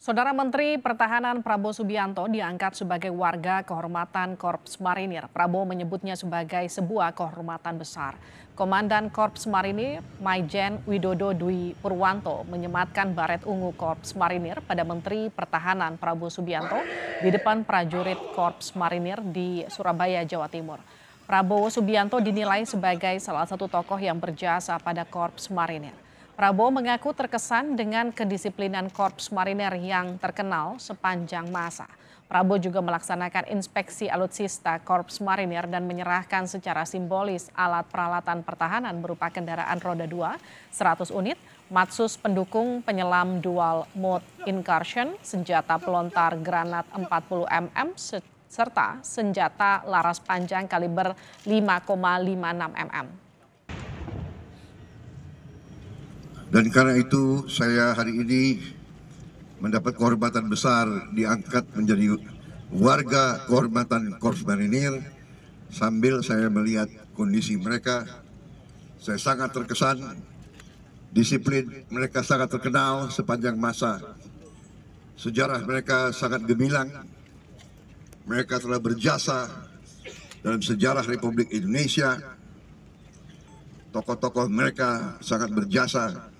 Saudara Menteri Pertahanan Prabowo Subianto diangkat sebagai warga kehormatan Korps Marinir. Prabowo menyebutnya sebagai sebuah kehormatan besar. Komandan Korps Marinir, Maijen Widodo Dwi Purwanto, menyematkan baret ungu Korps Marinir pada Menteri Pertahanan Prabowo Subianto di depan prajurit Korps Marinir di Surabaya, Jawa Timur. Prabowo Subianto dinilai sebagai salah satu tokoh yang berjasa pada Korps Marinir. Prabowo mengaku terkesan dengan kedisiplinan Korps Mariner yang terkenal sepanjang masa. Prabowo juga melaksanakan inspeksi alutsista Korps Mariner dan menyerahkan secara simbolis alat peralatan pertahanan berupa kendaraan roda 2 100 unit, Matsus pendukung penyelam dual mode incursion, senjata pelontar granat 40 mm serta senjata laras panjang kaliber 5,56 mm. Dan karena itu saya hari ini mendapat kehormatan besar diangkat menjadi warga kehormatan Korps Marinir sambil saya melihat kondisi mereka. Saya sangat terkesan, disiplin mereka sangat terkenal sepanjang masa. Sejarah mereka sangat gemilang, mereka telah berjasa dalam sejarah Republik Indonesia. Tokoh-tokoh mereka sangat berjasa